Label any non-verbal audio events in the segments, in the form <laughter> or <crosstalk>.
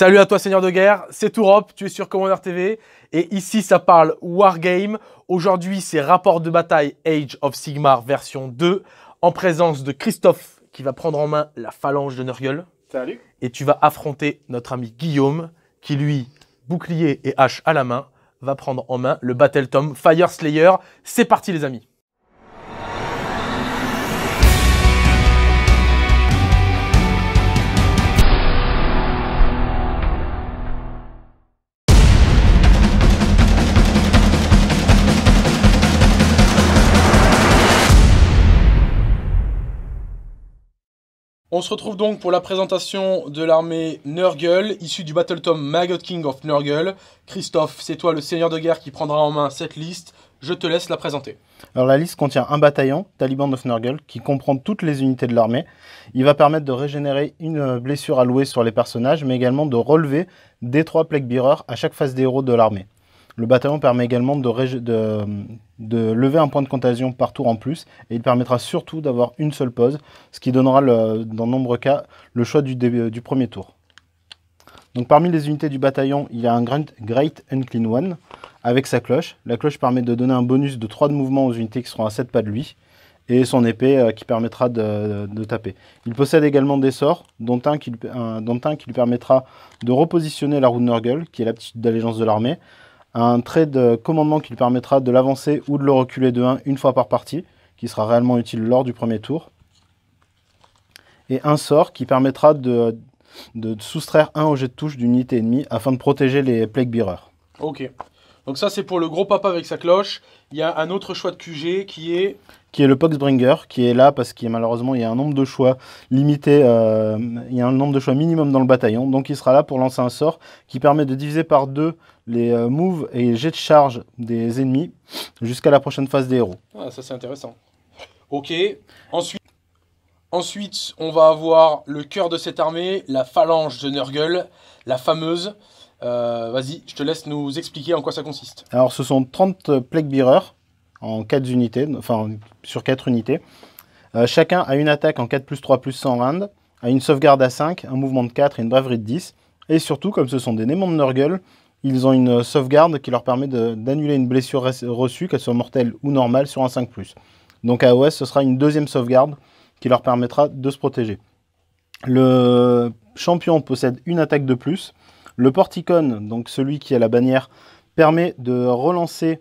Salut à toi Seigneur de guerre, c'est Tourop, tu es sur Commander TV et ici ça parle Wargame. Aujourd'hui c'est rapport de bataille Age of Sigmar version 2 en présence de Christophe qui va prendre en main la phalange de Nurgle. Salut. Et tu vas affronter notre ami Guillaume qui lui, bouclier et hache à la main, va prendre en main le Battle Tom Fire Slayer. C'est parti les amis. On se retrouve donc pour la présentation de l'armée Nurgle, issue du Battle Tome Maggot King of Nurgle. Christophe, c'est toi le seigneur de guerre qui prendra en main cette liste. Je te laisse la présenter. Alors la liste contient un bataillon, Taliban of Nurgle, qui comprend toutes les unités de l'armée. Il va permettre de régénérer une blessure allouée sur les personnages, mais également de relever des trois plagues bearers à chaque phase des héros de l'armée. Le bataillon permet également de, lever un point de contagion par tour en plus, et il permettra surtout d'avoir une seule pause, ce qui donnera dans dans nombreux cas le choix du, premier tour. Donc parmi les unités du bataillon, il y a un Great Unclean One avec sa cloche. La cloche permet de donner un bonus de 3 de mouvement aux unités qui seront à 7 pas de lui et son épée euh, qui permettra de, taper. Il possède également des sorts, dont un, qui, lui permettra de repositionner la roue qui est la petite d'allégeance de l'armée, un trait de commandement qui lui permettra de l'avancer ou de le reculer de 1 une fois par partie, qui sera réellement utile lors du premier tour. Et un sort qui permettra de, soustraire un objet de touche d'une unité ennemie afin de protéger les plague bearers. Ok. Donc ça, c'est pour le gros papa avec sa cloche. Il y a un autre choix de QG qui est... Qui est le Poxbringer, qui est là parce qu'il malheureusement, il y a un nombre de choix limité, euh, il y a un nombre de choix minimum dans le bataillon. Donc il sera là pour lancer un sort qui permet de diviser par deux les euh, moves et jets de charge des ennemis jusqu'à la prochaine phase des héros. Ah, ça c'est intéressant. Ok, ensuite... Ensuite, on va avoir le cœur de cette armée, la phalange de Nurgle, la fameuse. Euh, vas-y, je te laisse nous expliquer en quoi ça consiste. Alors, ce sont 30 plague bearers en 4 unités, enfin sur 4 unités. Euh, chacun a une attaque en 4 plus 3 plus 100 rounds, a une sauvegarde à 5, un mouvement de 4 et une braverie de 10. Et surtout, comme ce sont des némons de Nurgle, ils ont une sauvegarde qui leur permet d'annuler une blessure reçue, qu'elle soit mortelle ou normale, sur un 5 ⁇ Donc à OS, ce sera une deuxième sauvegarde qui leur permettra de se protéger. Le champion possède une attaque de plus, le porticon, donc celui qui a la bannière, permet de relancer,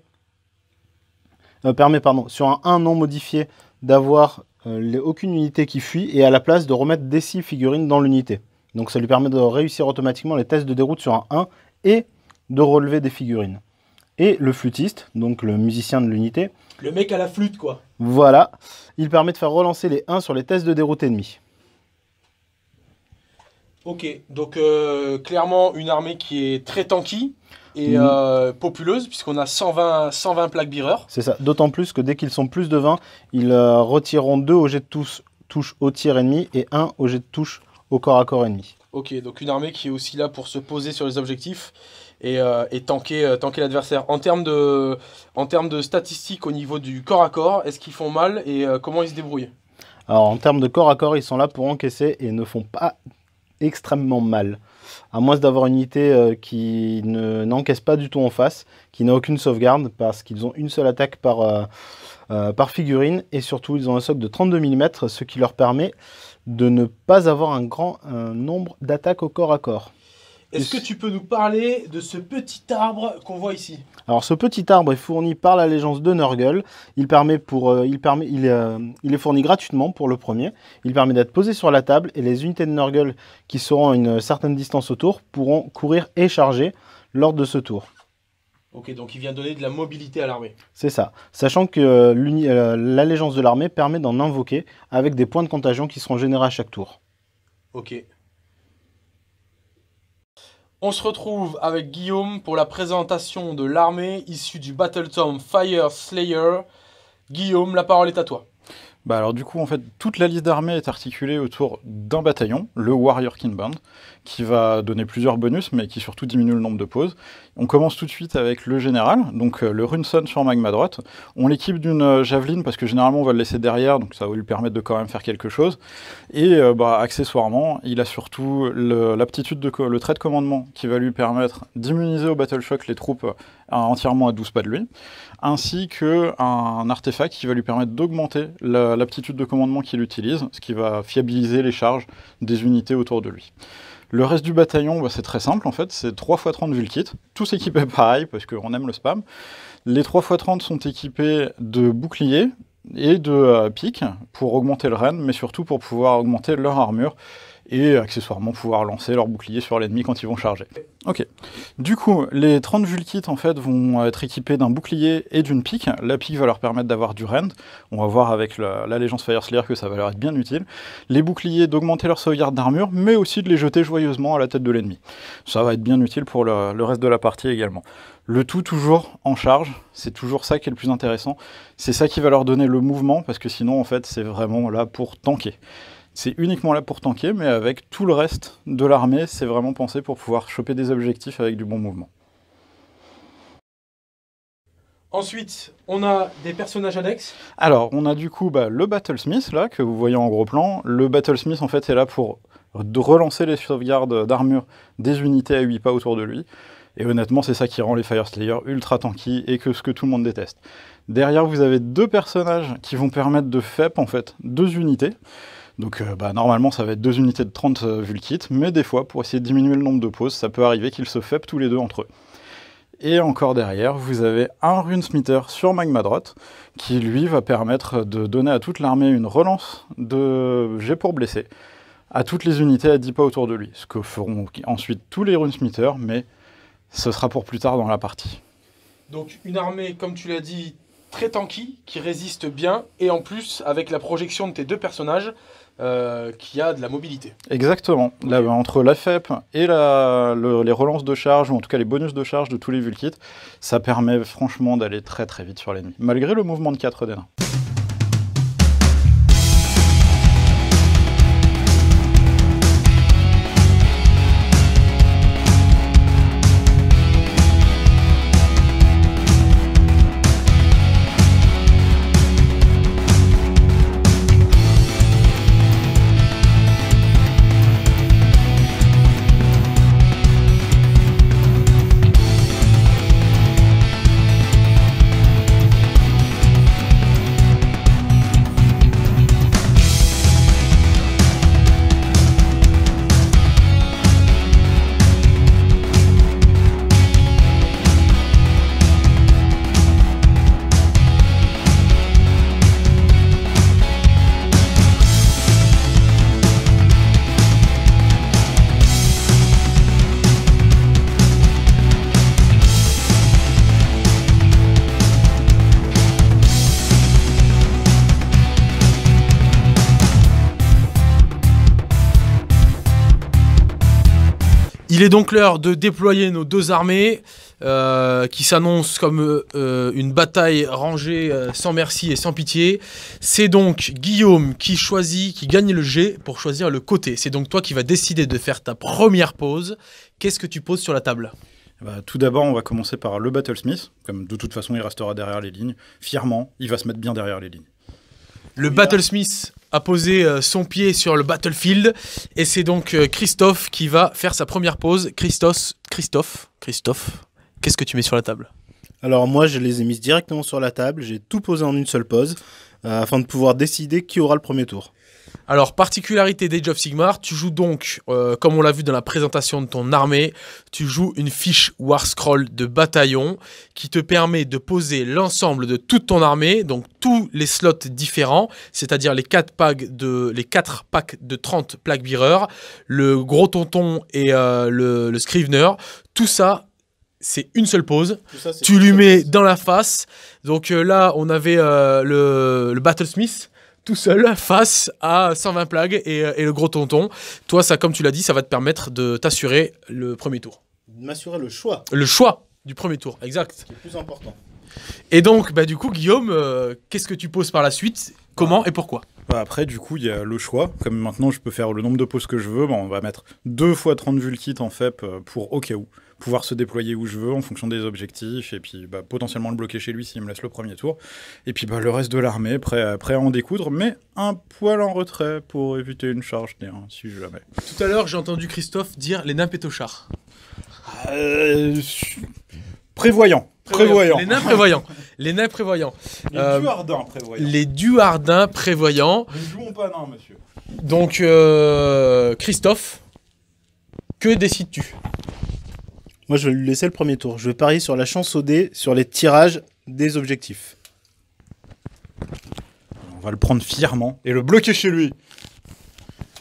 euh, permet, pardon, sur un 1 non modifié, d'avoir euh, aucune unité qui fuit et à la place de remettre des 6 figurines dans l'unité. Donc ça lui permet de réussir automatiquement les tests de déroute sur un 1 et de relever des figurines. Et le flûtiste, donc le musicien de l'unité. Le mec à la flûte, quoi. Voilà. Il permet de faire relancer les 1 sur les tests de déroute ennemis. Ok, donc euh, clairement une armée qui est très tanky et mhm. euh, populeuse, puisqu'on a 120, 120 plaques bireurs. C'est ça, d'autant plus que dès qu'ils sont plus de 20, ils euh, retireront 2 au jet de touche, au tir ennemi et un au jet de touche au corps à corps ennemi. Ok, donc une armée qui est aussi là pour se poser sur les objectifs et, tanker, l'adversaire. En termes de, en termes de statistiques au niveau du corps à corps, est-ce qu'ils font mal et comment ils se débrouillent alors en termes de corps à corps, ils sont là pour encaisser et ne font pas extrêmement mal. À moins d'avoir une unité euh, qui n'encaisse pas du tout en face, qui n'a aucune sauvegarde, parce qu'ils ont une seule attaque par, euh, euh, figurine, et surtout ils ont un socle de 32 mm, ce qui leur permet de ne pas avoir un grand nombre d'attaques au corps à corps. Est-ce que tu peux nous parler de ce petit arbre qu'on voit ici Alors ce petit arbre est fourni par l'allégeance de Nurgle. Il, permet pour, euh, il, permet, euh, il, est fourni gratuitement pour le premier. Il permet d'être posé sur la table et les unités de Nurgle qui seront à une certaine distance autour pourront courir et charger lors de ce tour. Ok, donc il vient donner de la mobilité à l'armée. C'est ça. Sachant que euh, l'allégeance de l'armée permet d'en invoquer avec des points de contagion qui seront générés à chaque tour. Ok. On se retrouve avec Guillaume pour la présentation de l'armée issue du Battle Tom Fire Slayer. Guillaume, la parole est à toi. Bah, alors du coup, en fait, toute la liste d'armées est articulée autour d'un bataillon, le Warrior Band, qui va donner plusieurs bonus, mais qui surtout diminue le nombre de pauses. On commence tout de suite avec le général, donc euh, le Runson sur Magma droite. On l'équipe d'une euh, javeline, parce que généralement on va le laisser derrière, donc ça va lui permettre de quand même faire quelque chose. Et euh, bah, accessoirement, il a surtout l'aptitude, de le trait de commandement, qui va lui permettre d'immuniser au Battle Shock les troupes entièrement à 12 pas de lui ainsi qu'un artefact qui va lui permettre d'augmenter l'aptitude de commandement qu'il utilise, ce qui va fiabiliser les charges des unités autour de lui. Le reste du bataillon, bah, c'est très simple en fait, c'est 3 x 30 Vulkit, tous équipés <laughs> pareil parce qu'on aime le spam. Les 3 x 30 sont équipés de boucliers et de euh, pics piques pour augmenter le rennes mais surtout pour pouvoir augmenter leur armure et accessoirement pouvoir lancer leur bouclier sur l'ennemi quand ils vont charger. Ok. Du coup, les 30 Vulkits en fait vont être équipés d'un bouclier et d'une pique. La pique va leur permettre d'avoir du rend. On va voir avec la Fire Slayer que ça va leur être bien utile. Les boucliers d'augmenter leur sauvegarde d'armure, mais aussi de les jeter joyeusement à la tête de l'ennemi. Ça va être bien utile pour le, le reste de la partie également. Le tout toujours en charge, c'est toujours ça qui est le plus intéressant. C'est ça qui va leur donner le mouvement, parce que sinon, en fait, c'est vraiment là pour tanker. C'est uniquement là pour tanker, mais avec tout le reste de l'armée, c'est vraiment pensé pour pouvoir choper des objectifs avec du bon mouvement. Ensuite, on a des personnages annexes. Alors, on a du coup bah, le Battlesmith, là, que vous voyez en gros plan. Le Battlesmith, en fait, est là pour relancer les sauvegardes d'armure des unités à 8 pas autour de lui. Et honnêtement, c'est ça qui rend les Fire Slayer ultra tanky et que ce que tout le monde déteste. Derrière, vous avez deux personnages qui vont permettre de FEP, en fait, deux unités. Donc euh, bah, normalement, ça va être deux unités de 30 euh, Vulkit, mais des fois, pour essayer de diminuer le nombre de pauses, ça peut arriver qu'ils se faiblent tous les deux entre eux. Et encore derrière, vous avez un runesmitter sur Magmadrot qui lui va permettre de donner à toute l'armée une relance de jet pour blesser à toutes les unités à 10 pas autour de lui, ce que feront ensuite tous les Runesmithers, mais ce sera pour plus tard dans la partie. Donc une armée, comme tu l'as dit, très tanky, qui résiste bien, et en plus, avec la projection de tes deux personnages, euh, qui a de la mobilité. Exactement. entre la FEP et les relances de charge, ou en tout cas les bonus de charge de tous les Vulkits, ça permet franchement d'aller très très vite sur l'ennemi, malgré le mouvement de 4 d Il est donc l'heure de déployer nos deux armées euh, qui s'annoncent comme euh, euh, une bataille rangée sans merci et sans pitié. C'est donc Guillaume qui choisit, qui gagne le G pour choisir le côté. C'est donc toi qui vas décider de faire ta première pause. Qu'est-ce que tu poses sur la table eh ben, tout d'abord, on va commencer par le Battlesmith. Comme de toute façon, il restera derrière les lignes. Fièrement, il va se mettre bien derrière les lignes. Le Battlesmith, a posé euh, son pied sur le battlefield. Et c'est donc euh, Christophe qui va faire sa première pause. Christophe Christophe, Christophe, qu'est-ce que tu mets sur la table Alors moi, je les ai mises directement sur la table. J'ai tout posé en une seule pause euh, afin de pouvoir décider qui aura le premier tour. Alors, particularité d'Age of Sigmar, tu joues donc, euh, comme on l'a vu dans la présentation de ton armée, tu joues une fiche War Scroll de bataillon qui te permet de poser l'ensemble de toute ton armée, donc tous les slots différents, c'est-à-dire les 4 packs de, les packs de 30 plaques bireurs, le gros tonton et euh, le, scrivener, tout ça c'est une seule pose. tu lui mets dans la face. Donc euh, là, on avait le, le Battlesmith tout seul face à 120 plagues euh, et, le gros tonton. Toi, ça, comme tu l'as dit, ça va te permettre de t'assurer le premier tour. M'assurer le choix. Le choix du premier tour, exact. C'est plus important. Et donc, bah, du coup, Guillaume, euh, qu'est-ce que tu poses par la suite Comment et pourquoi bah, Après, du coup, il y a le choix. Comme maintenant, je peux faire le nombre de poses que je veux, bah, on va mettre 2 fois 30 vulkits en fait, euh, pour au cas où pouvoir se déployer où je veux en fonction des objectifs, et puis bah, potentiellement le bloquer chez lui s'il me laisse le premier tour. Et puis bah, le reste de l'armée, prêt à, à en découdre, mais un poil en retrait pour éviter une charge si jamais. Tout à l'heure, j'ai entendu Christophe dire les nains et euh, prévoyant. Prévoyant. Les nains euh, prévoyants. Les nains prévoyants. Les duardins prévoyants. Les duardins prévoyants. Ne jouons pas non, monsieur. Donc, euh, Christophe, que décides-tu moi, je vais lui laisser le premier tour. Je vais parier sur la chance au dé, sur les tirages des objectifs. On va le prendre fièrement et le bloquer chez lui.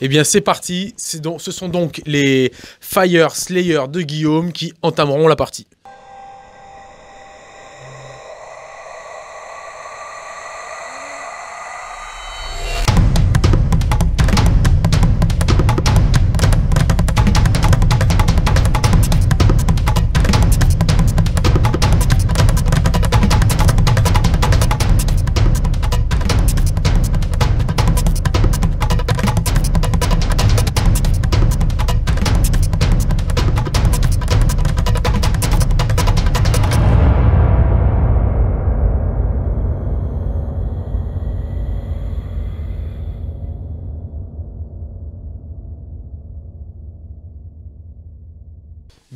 Eh bien, c'est parti. Donc, ce sont donc les Fire Slayer de Guillaume qui entameront la partie.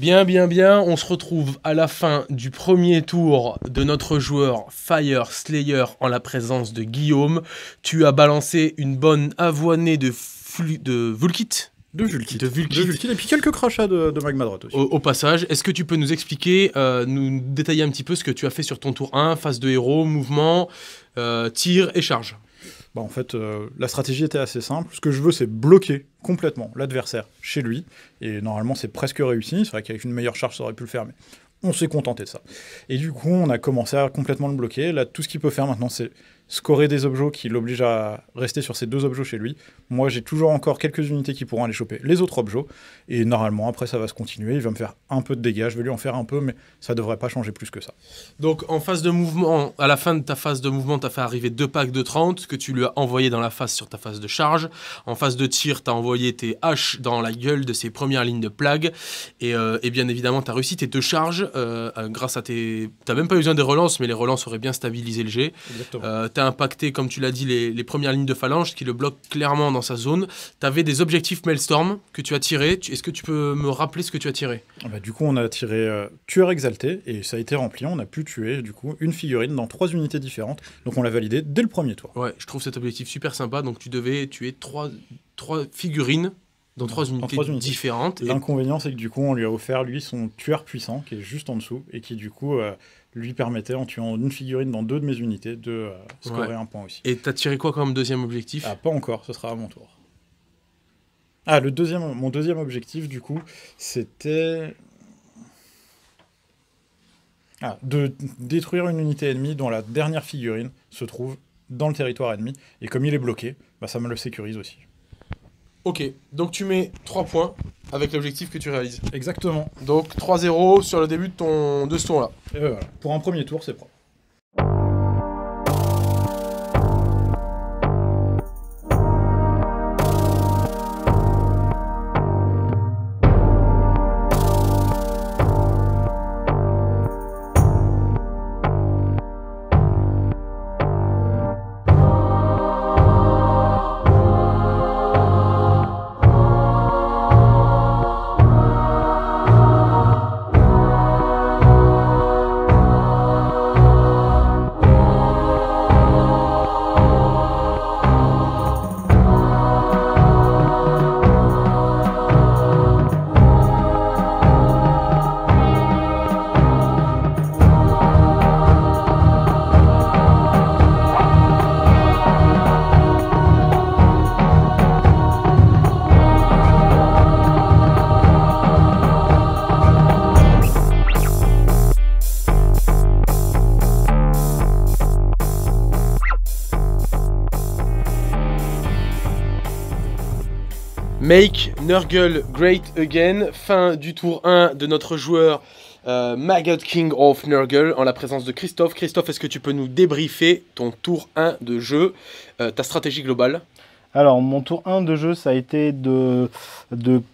Bien, bien, bien, on se retrouve à la fin du premier tour de notre joueur Fire Slayer en la présence de Guillaume. Tu as balancé une bonne avoinée de, de Vulkit. De Vulkit. De Vulkit. Et puis quelques crachats de, Magma aussi. Au, passage, est-ce que tu peux nous expliquer, euh, nous détailler un petit peu ce que tu as fait sur ton tour 1, phase de héros, mouvement, euh, tir et charge bah, en fait, euh, la stratégie était assez simple. Ce que je veux, c'est bloquer complètement l'adversaire chez lui. Et normalement, c'est presque réussi. C'est vrai qu'avec une meilleure charge, ça aurait pu le faire, mais on s'est contenté de ça. Et du coup, on a commencé à complètement le bloquer. Là, tout ce qu'il peut faire maintenant, c'est scorer des objets qui l'obligent à rester sur ces deux objets chez lui. Moi, j'ai toujours encore quelques unités qui pourront aller choper les autres objets. Et normalement, après, ça va se continuer. Il va me faire un peu de dégâts. Je vais lui en faire un peu, mais ça devrait pas changer plus que ça. Donc, en phase de mouvement, à la fin de ta phase de mouvement, tu as fait arriver deux packs de 30 que tu lui as envoyé dans la face sur ta phase de charge. En phase de tir, tu as envoyé tes haches dans la gueule de ses premières lignes de plague. Et, euh, bien évidemment, tu as réussi tes deux charges euh, euh, grâce à tes. Tu même pas eu besoin des relances, mais les relances auraient bien stabilisé le jet. Exactement impacté, comme tu l'as dit, les, premières lignes de phalange, qui le bloquent clairement dans sa zone. Tu avais des objectifs Maelstorm que tu as tirés. Est-ce que tu peux me rappeler ce que tu as tiré ah bah, Du coup, on a tiré euh, Tueur Exalté, et ça a été rempli. On a pu tuer, du coup, une figurine dans trois unités différentes. Donc, on l'a validé dès le premier tour. Ouais, je trouve cet objectif super sympa. Donc, tu devais tuer trois, trois figurines dans trois unités, différentes. L'inconvénient, c'est que du coup, on lui a offert, lui, son tueur puissant, qui est juste en dessous, et qui, du coup, euh, lui permettait, en tuant une figurine dans deux de mes unités, de euh, scorer un point aussi. Et t'as tiré quoi comme deuxième objectif Ah, pas encore, ce sera à mon tour. Ah, le deuxième, mon deuxième objectif, du coup, c'était. Ah, de détruire une unité ennemie dont la dernière figurine se trouve dans le territoire ennemi. Et comme il est bloqué, bah, ça me le sécurise aussi. Ok, donc tu mets 3 points avec l'objectif que tu réalises. Exactement. Donc 3-0 sur le début de ton de ce tour là. Ben Pour un premier tour, c'est propre. Make Nurgle Great Again, fin du tour 1 de notre joueur euh, Maggot King of Nurgle en la présence de Christophe. Christophe, est-ce que tu peux nous débriefer ton tour 1 de jeu, euh, ta stratégie globale alors, mon tour 1 de jeu, ça a été de,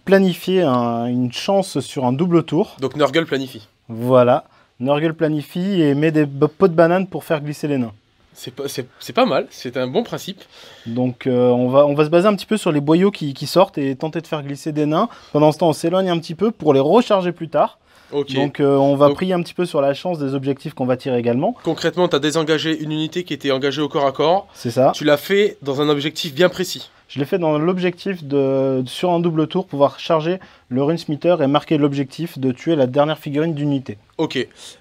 planifier une chance sur un double tour. Donc, Nurgle planifie. Voilà. Nurgle planifie et met des pots de banane pour faire glisser les nains. C'est pas, mal, c'est un bon principe. Donc euh, on, va, on va se baser un petit peu sur les boyaux qui, qui sortent et tenter de faire glisser des nains. Pendant ce temps, on s'éloigne un petit peu pour les recharger plus tard. Donc euh, on va prier un petit peu sur la chance des objectifs qu'on va tirer également. Concrètement, tu as désengagé une unité qui était engagée au corps à corps. C'est ça. Tu l'as fait dans un objectif bien précis. Je l'ai fait dans l'objectif de, sur un double tour, pouvoir charger le Smitter et marquer l'objectif de tuer la dernière figurine d'unité. Ok.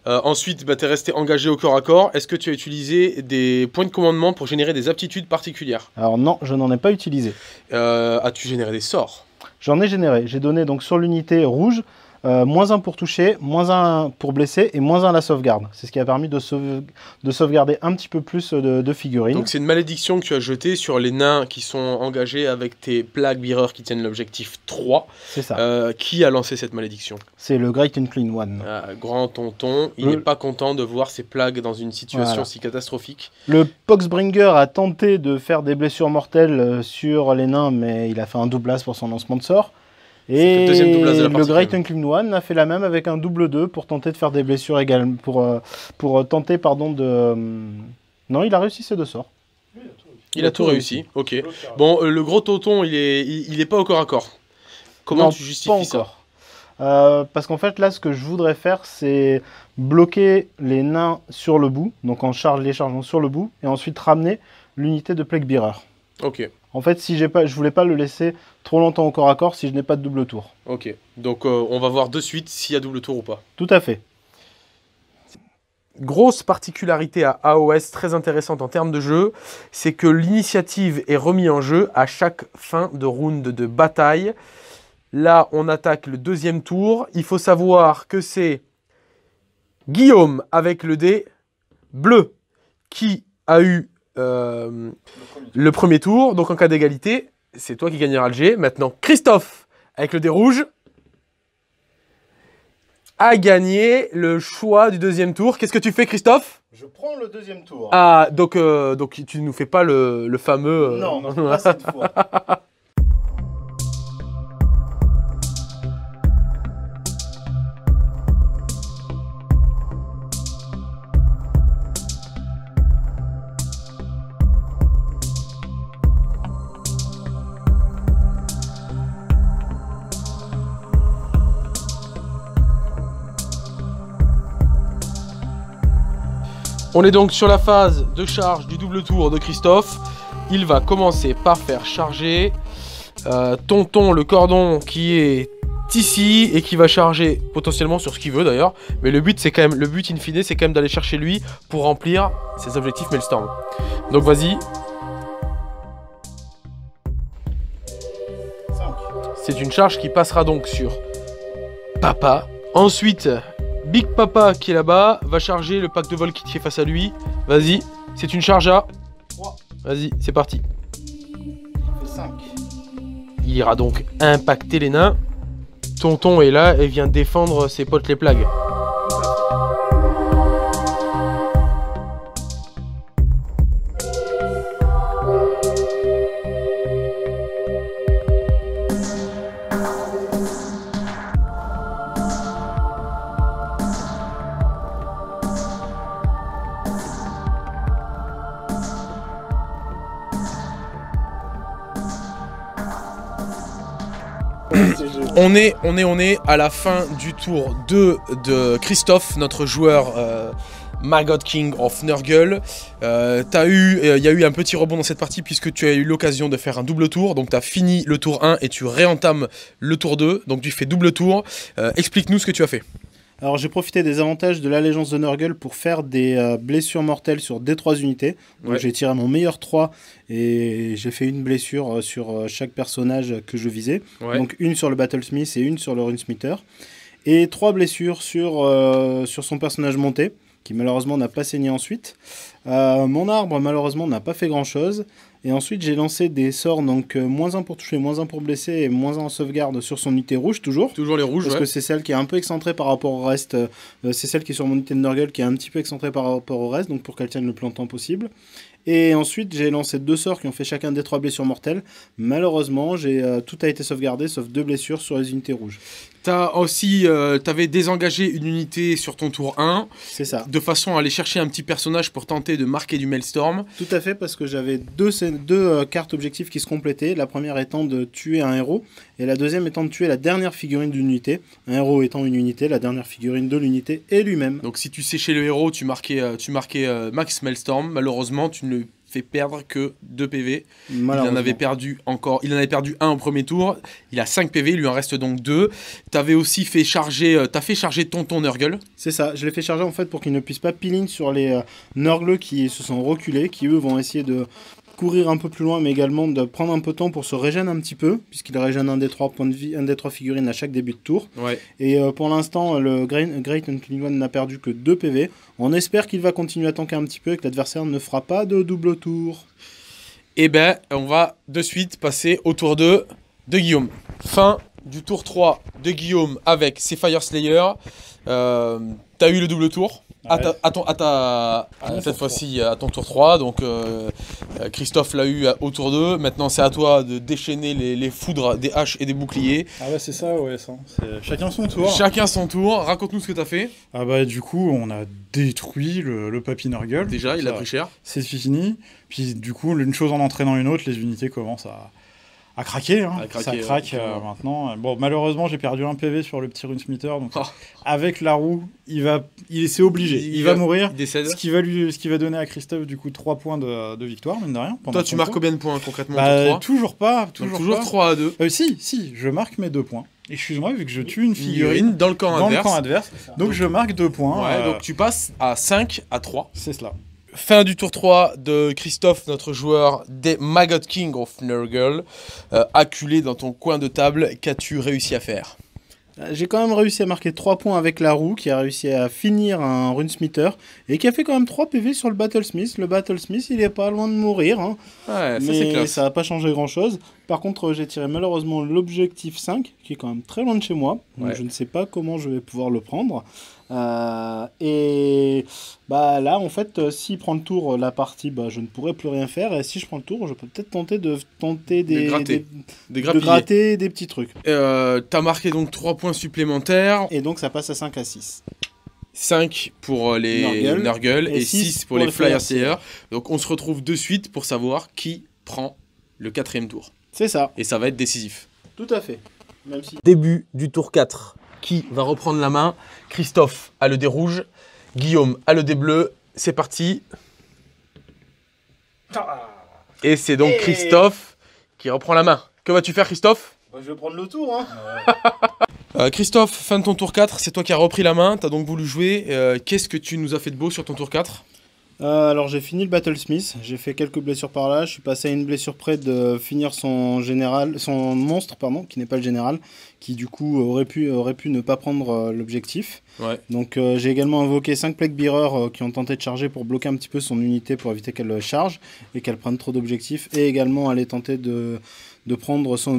Euh, ensuite, bah, tu es resté engagé au corps à corps. Est-ce que tu as utilisé des points de commandement pour générer des aptitudes particulières Alors non, je n'en ai pas utilisé. Euh, as-tu généré des sorts J'en ai généré. J'ai donné donc sur l'unité rouge euh, moins 1 pour toucher, moins un pour blesser et moins 1 à la sauvegarde. C'est ce qui a permis de, sauvegarder un petit peu plus de, figurines. Donc c'est une malédiction que tu as jetée sur les nains qui sont engagés avec tes plagues bireurs qui tiennent l'objectif 3. C'est ça. Euh, qui a lancé cette malédiction C'est le Great and Clean One. Ah, grand tonton, il n'est pas content de voir ses plagues dans une situation si catastrophique. Le Poxbringer a tenté de faire des blessures mortelles euh, sur les nains, mais il a fait un double as pour son lancement de sort. Et le, Great Uncle One a fait la même avec un double 2 pour tenter de faire des blessures également. Pour, euh, pour euh, tenter, pardon, de. Euh, non, il a réussi ses deux sorts. Il a tout réussi, ok. Bon, le gros toton, il n'est il, pas encore à corps. Comment tu justifies ça parce qu'en fait, là, ce que je voudrais faire, c'est bloquer les nains sur le bout, donc en charge, les chargeant sur le bout, et ensuite ramener l'unité de plague bearer. Ok. En fait, si j'ai pas, je voulais pas le laisser trop longtemps encore corps à corps si je n'ai pas de double tour. Ok, donc euh, on va voir de suite s'il y a double tour ou pas. Tout à fait. Grosse particularité à AOS, très intéressante en termes de jeu, c'est que l'initiative est remise en jeu à chaque fin de round de bataille. Là, on attaque le deuxième tour. Il faut savoir que c'est Guillaume avec le dé bleu qui a eu euh, le premier tour. Donc en cas d'égalité, c'est toi qui gagneras le Maintenant, Christophe, avec le dé rouge, a gagné le choix du deuxième tour. Qu'est-ce que tu fais, Christophe Je prends le deuxième tour. Ah, donc, euh, donc tu ne nous fais pas le, fameux... Euh, non, non, <laughs> cette fois. On est donc sur la phase de charge du double tour de Christophe. Il va commencer par faire charger euh, Tonton le cordon qui est ici et qui va charger potentiellement sur ce qu'il veut d'ailleurs. Mais le but c'est quand même le but in fine c'est quand même d'aller chercher lui pour remplir ses objectifs Maelstorm. Donc vas-y. C'est une charge qui passera donc sur Papa. Ensuite, Big Papa qui est là-bas va charger le pack de vol qui est face à lui. Vas-y, c'est une charge à Vas-y, c'est parti. Il ira donc impacter les nains. Tonton est là et vient défendre ses potes les plagues. On est, on est, on est à la fin du tour 2 de Christophe, notre joueur euh, margot Maggot King of Nurgle. il euh, euh, y a eu un petit rebond dans cette partie puisque tu as eu l'occasion de faire un double tour. Donc tu as fini le tour 1 et tu réentames le tour 2. Donc tu fais double tour. Explique-nous ce que tu as fait. Alors j'ai profité des avantages de l'allégeance de Nurgle pour faire des euh, blessures mortelles sur des trois unités. Donc j'ai tiré mon meilleur 3 et j'ai fait une blessure euh, sur euh, chaque personnage que je visais. Donc une sur le Battlesmith et une sur le Runesmither. Et trois blessures sur, sur son personnage monté, qui malheureusement n'a pas saigné ensuite. mon arbre malheureusement n'a pas fait grand chose. Et ensuite, j'ai lancé des sorts, donc euh, moins 1 pour toucher, moins 1 pour blesser et moins 1 en sauvegarde sur son unité rouge, toujours. Toujours les rouges, Parce que c'est celle qui est un peu excentrée par rapport au reste. Euh, c'est celle qui est sur mon unité de Nurgle qui est un petit peu excentrée par rapport au reste, donc pour qu'elle tienne le plus longtemps possible. Et ensuite, j'ai lancé deux sorts qui ont fait chacun des trois blessures mortelles. Malheureusement, euh, tout a été sauvegardé sauf deux blessures sur les unités rouges aussi, euh, t'avais désengagé une unité sur ton tour 1. C'est ça. De façon à aller chercher un petit personnage pour tenter de marquer du Maelstorm. Tout à fait, parce que j'avais deux, deux euh, cartes objectives qui se complétaient. La première étant de tuer un héros, et la deuxième étant de tuer la dernière figurine d'une unité. Un héros étant une unité, la dernière figurine de l'unité est lui-même. Donc si tu séchais le héros, tu marquais, euh, tu marquais Max Maelstorm. Malheureusement, tu ne perdre que 2 PV. Il en avait perdu encore. Il en avait perdu un au premier tour. Il a 5 PV, il lui en reste donc 2. T'avais aussi fait charger, euh, t'as fait charger Tonton Nurgle. C'est ça, je l'ai fait charger en fait pour qu'il ne puisse pas peeling sur les euh, Nurgle qui se sont reculés, qui eux vont essayer de, courir un peu plus loin, mais également de prendre un peu de temps pour se régénérer un petit peu, puisqu'il régène un des trois points de vie, un des trois figurines à chaque début de tour. Et euh, pour l'instant, le Great, Great One n'a perdu que 2 PV. On espère qu'il va continuer à tanker un petit peu et que l'adversaire ne fera pas de double tour. Et eh ben, on va de suite passer au tour 2 de Guillaume. Fin du tour 3 de Guillaume avec ses Fire Slayer. Euh, T'as eu le double tour à, cette fois-ci à ton tour 3. Donc euh, euh, Christophe l'a eu euh, au tour 2. Maintenant, c'est à toi de déchaîner les, foudres des haches et des boucliers. Ah bah c'est ça, ouais, ça. chacun son tour. Chacun son tour. Raconte-nous ce que t'as fait. Ah bah du coup, on a détruit le, papy Nurgle. Déjà, il a pris cher. C'est fini. Puis du coup, une chose en entraînant une autre, les unités commencent à a hein. craquer, ça craque euh, maintenant. Bon, malheureusement, j'ai perdu un PV sur le petit Runesmither, donc oh. avec la roue, il va, il obligé, il, va, mourir. décède. Ce qui va lui, ce qui va donner à Christophe du coup trois points de, victoire, mine de rien. Toi, tu marques combien de points concrètement bah, Toujours pas, toujours, 3 à 2. Euh, si, si, je marque mes deux points. Excuse-moi, vu que je tue une figurine dans le camp dans adverse. Le camp adverse donc, je marque deux points. Euh, donc tu passes à 5 à 3. C'est cela fin du tour 3 de Christophe, notre joueur des Maggot King of Nurgle. Euh, acculé dans ton coin de table, qu'as-tu réussi à faire euh, j'ai quand même réussi à marquer 3 points avec la roue, qui a réussi à finir un runesmither, et qui a fait quand même 3 PV sur le Battlesmith. Le Battlesmith, il est pas loin de mourir, hein. mais ça n'a pas changé grand-chose. Par contre, euh, j'ai tiré malheureusement l'objectif 5, qui est quand même très loin de chez moi, donc je ne sais pas comment je vais pouvoir le prendre. Euh, et bah là, en fait, si euh, s'il prend le tour, euh, la partie, bah, je ne pourrais plus rien faire. Et si je prends le tour, je peux peut-être tenter de tenter des, gratter. des, gratter des petits trucs. Euh, T'as marqué donc 3 points supplémentaires. Et donc ça passe à 5 à 6. 5 pour les Nurgle, et, 6, pour, les Flyer Seer. Donc on se retrouve de suite pour savoir qui prend le quatrième tour. C'est ça. Et ça va être décisif. Tout à fait. Début du tour 4 qui va reprendre la main. Christophe a le dé rouge, Guillaume a le dé bleu. C'est parti. Et c'est donc Christophe qui reprend la main. Que vas-tu faire, Christophe bah, Je vais prendre le tour. Hein. <laughs> Euh, Christophe, fin de ton tour 4, c'est toi qui as repris la main. Tu as donc voulu jouer. Euh, qu'est-ce que tu nous as fait de beau sur ton tour 4 euh, alors j'ai fini le Battle Smith. j'ai fait quelques blessures par là, je suis passé à une blessure près de finir son général, son monstre pardon, qui n'est pas le général, qui du coup aurait pu, aurait pu ne pas prendre euh, l'objectif. Donc euh, j'ai également invoqué 5 plague bearers qui ont tenté de charger pour bloquer un petit peu son unité pour éviter qu'elle charge et qu'elle prenne trop d'objectifs et également aller tenter de, prendre son,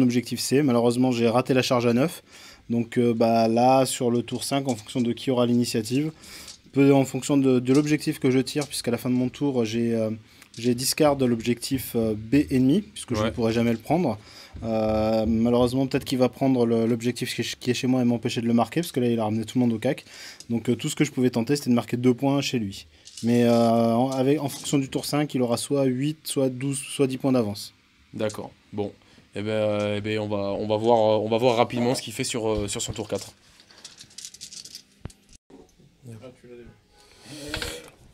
objectif C. Malheureusement j'ai raté la charge à 9. Donc bah, là sur le tour 5 en fonction de qui aura l'initiative en fonction de, l'objectif que je tire, puisqu'à la fin de mon tour, j'ai euh, j'ai discard l'objectif euh, B ennemi, puisque je ne pourrai jamais le prendre. Euh, malheureusement, peut-être qu'il va prendre l'objectif qui, est chez moi et m'empêcher de le marquer, parce que là, il a ramené tout le monde au cac. Donc, tout ce que je pouvais tenter, c'était de marquer deux points chez lui. Mais en, fonction du tour 5, il aura soit 8, soit 12, soit 10 points d'avance. D'accord. Bon. Eh bien, eh ben, on, va, on, va voir, on va voir rapidement ce qu'il fait sur, sur son tour 4.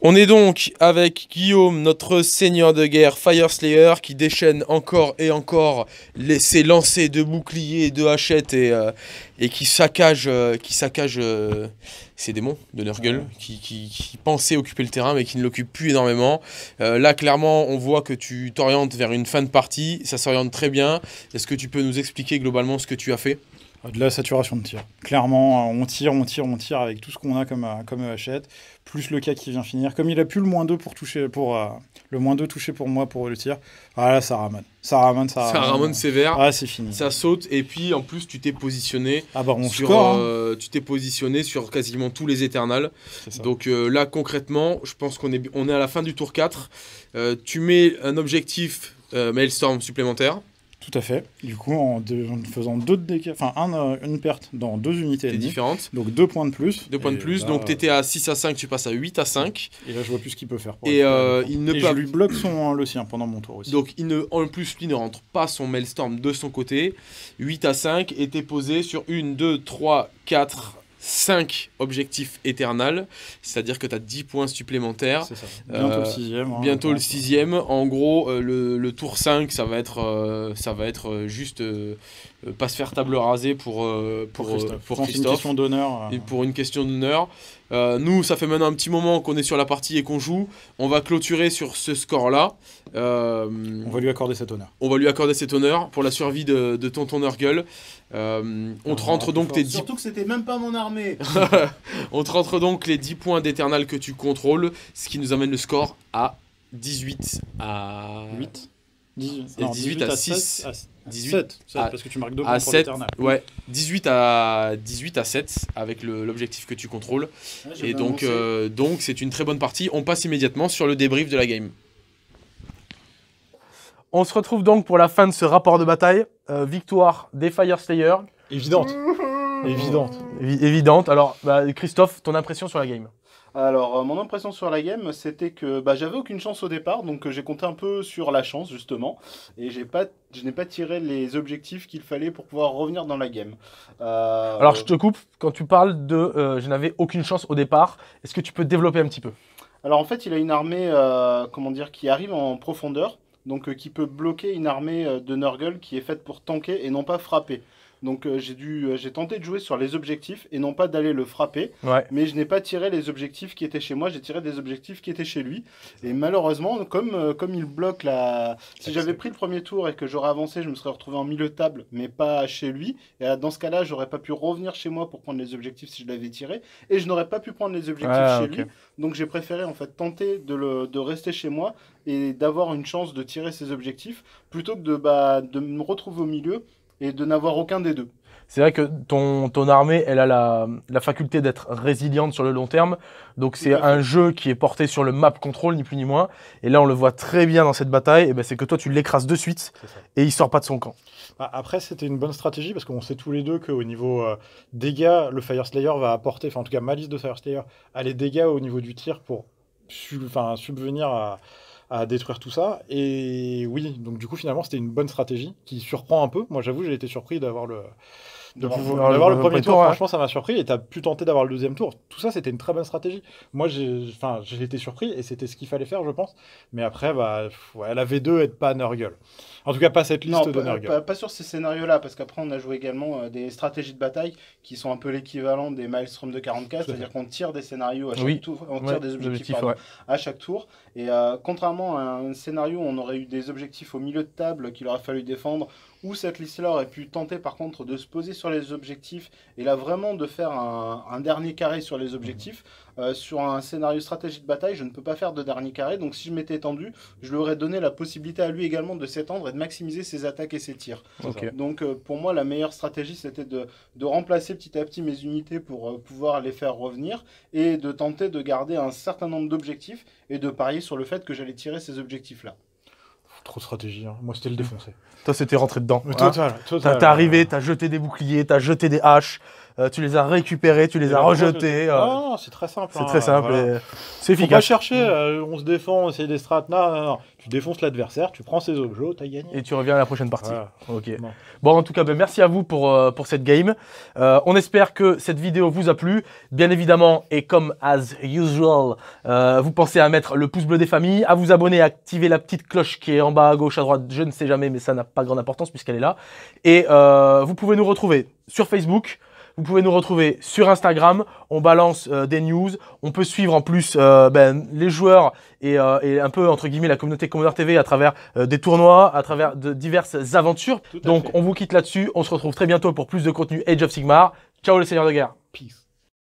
On est donc avec Guillaume, notre seigneur de guerre Fire Slayer, qui déchaîne encore et encore les, ses lancers de boucliers, de hachettes et, euh, et qui saccage, euh, qui saccage euh, ses démons de Nurgle, qui, qui, pensait occuper le terrain mais qui ne l'occupe plus énormément. là, clairement, on voit que tu t'orientes vers une fin de partie, ça s'oriente très bien. Est-ce que tu peux nous expliquer globalement ce que tu as fait de la saturation de tir. Clairement, euh, on tire, on tire, on tire avec tout ce qu'on a comme, euh, comme euh, hachette, plus le cas qui vient finir. Comme il a plus le moins 2 pour toucher, pour le moins 2 touché pour moi pour le tir, ah là, ça ramène. Ça ramène, ça, ramène. sévère. Ah, c'est fini. Ça saute, et puis en plus, tu t'es positionné. Ah bah, sur, score, hein. Tu t'es positionné sur quasiment tous les éternals. Donc là, concrètement, je pense qu'on est, on est à la fin du tour 4. tu mets un objectif Mailstorm supplémentaire. Tout à fait. Du coup, en, faisant deux euh, une perte dans deux unités différentes. Donc deux points de plus. Deux points de plus. donc euh, tu étais à 6 à 5, tu passes à 8 à 5. Et là, je vois plus ce qu'il peut faire. et euh, il ne je lui bloque son, hein, le sien pendant mon tour aussi. Donc il ne, en plus, lui ne rentre pas son Maelstorm de son côté. 8 à 5 était posé sur 1, 2, 3, 4, 5 objectifs éternels, c'est-à-dire que tu as 10 points supplémentaires. Ça. Euh, bientôt le sixième. Hein, bientôt le En gros, euh, le, tour 5, ça va être, euh, ça va être juste euh, pas se faire table rasée pour, euh, pour, pour Christophe. Euh, pour une question d'honneur. pour une question d'honneur. nous, ça fait maintenant un petit moment qu'on est sur la partie et qu'on joue. On va clôturer sur ce score-là. on va lui accorder cet honneur. On va lui accorder cet honneur pour la survie de, de Tonton Nurgle. on te ah, rentre donc tes 10... Surtout que c'était même pas mon armée. <laughs> on te rentre donc les 10 points d'éternal que tu contrôles, ce qui nous amène le score à 18 à 8. 18, à, 6. 18, 7, à, parce que tu marques 7, Ouais, 18 à, 18 à 7 avec l'objectif que tu contrôles. et donc, euh, donc c'est une très bonne partie. On passe immédiatement sur le débrief de la game. On se retrouve donc pour la fin de ce rapport de bataille. Euh, victoire des Fire Slayer, Évidente. Évidente. Évidente. Alors, bah, Christophe, ton impression sur la game alors, euh, mon impression sur la game, c'était que bah, j'avais aucune chance au départ, donc euh, j'ai compté un peu sur la chance, justement, et je n'ai pas tiré les objectifs qu'il fallait pour pouvoir revenir dans la game. Euh, Alors, je te coupe, quand tu parles de je n'avais aucune chance au départ, est-ce que tu peux développer un petit peu Alors, en fait, il a une armée, comment dire, qui arrive en profondeur, donc qui peut bloquer une armée de Nurgle qui est faite pour tanker et non pas frapper. Donc euh, j'ai dû, euh, j'ai tenté de jouer sur les objectifs et non pas d'aller le frapper. Mais je n'ai pas tiré les objectifs qui étaient chez moi, j'ai tiré des objectifs qui étaient chez lui. Et malheureusement, comme, euh, comme il bloque la. Si j'avais pris le premier tour et que j'aurais avancé, je me serais retrouvé en milieu de table, mais pas chez lui. Et dans ce cas-là, j'aurais pas pu revenir chez moi pour prendre les objectifs si je l'avais tiré. Et je n'aurais pas pu prendre les objectifs chez lui. Donc j'ai préféré en fait tenter de, rester chez moi et d'avoir une chance de tirer ses objectifs plutôt que de, bah, de me retrouver au milieu et de n'avoir aucun des deux. C'est vrai que ton, ton armée, elle a la, faculté d'être résiliente sur le long terme. Donc c'est un jeu qui est porté sur le map control, ni plus ni moins. Et là, on le voit très bien dans cette bataille. Et eh ben, c'est que toi, tu l'écrases de suite et il sort pas de son camp. Bah, après, c'était une bonne stratégie parce qu'on sait tous les deux qu'au niveau euh, dégâts, le Fire Slayer va apporter, enfin en tout cas Malice de Fire Slayer, à les dégâts au niveau du tir pour subvenir à, à détruire tout ça. Et oui, donc du coup, finalement, c'était une bonne stratégie qui surprend un peu. Moi, j'avoue, j'ai été surpris d'avoir le. le, le, premier tour, franchement, ça m'a surpris. Et t'as pu tenter d'avoir le deuxième tour. Tout ça, c'était une très bonne stratégie. Moi, j'ai enfin, été surpris et c'était ce qu'il fallait faire, je pense. Mais après, bah, ouais, la V2 est pas Nurgle. En tout cas, pas cette liste de Nurgle. Pas, sur ces scénarios-là, parce qu'après, on a joué également euh, des stratégies de bataille qui sont un peu l'équivalent des Maelstrom de 44, c'est-à-dire qu'on tire des scénarios à chaque tour, on tire des objectifs, à chaque tour. Et euh, contrairement un scénario où on aurait eu des objectifs au milieu de table qu'il aurait fallu défendre, où cette liste-là aurait pu tenter par contre de se poser sur les objectifs et là vraiment de faire un, dernier carré sur les objectifs. Mhm. Euh, sur un scénario stratégie de bataille, je ne peux pas faire de dernier carré, donc si je m'étais étendu, je lui aurais donné la possibilité à lui également de s'étendre et de maximiser ses attaques et ses tirs. Donc euh, pour moi, la meilleure stratégie, c'était de, remplacer petit à petit mes unités pour euh, pouvoir les faire revenir et de tenter de garder un certain nombre d'objectifs et de parier sur le fait que j'allais tirer ces objectifs-là trop stratégie. Hein. Moi, c'était le mm. défoncer. Toi, c'était rentré dedans. T'es arrivé, t'as jeté des boucliers, t'as jeté des haches, euh, tu les as récupérés, tu les as rejetés. Euh, non, c'est très simple. C'est hein, très simple. C'est efficace. Faut pas chercher, euh, on se défend, on essaye des strates. Non, non, tu défonces l'adversaire, tu prends ses objets, t'as gagné. Et tu reviens à la prochaine partie. Ok. Bon. en tout cas, ben, merci à vous pour, pour cette game. on espère que cette vidéo vous a plu. Bien évidemment, et comme as usual, vous pensez à mettre le pouce bleu des familles, à vous abonner, à activer la petite cloche qui est en bas à gauche, à droite, je ne sais jamais, mais ça n'a pas grande importance puisqu'elle est là. Et vous pouvez nous retrouver sur Facebook. Vous pouvez nous retrouver sur Instagram. On balance euh, des news. On peut suivre en plus euh, ben, les joueurs euh, et, un peu, entre guillemets, la communauté Commodore TV à travers des tournois, à travers de diverses aventures. Donc, on vous quitte là-dessus. On se retrouve très bientôt pour plus de contenu Age of Sigmar. Ciao les seigneurs de guerre. Peace.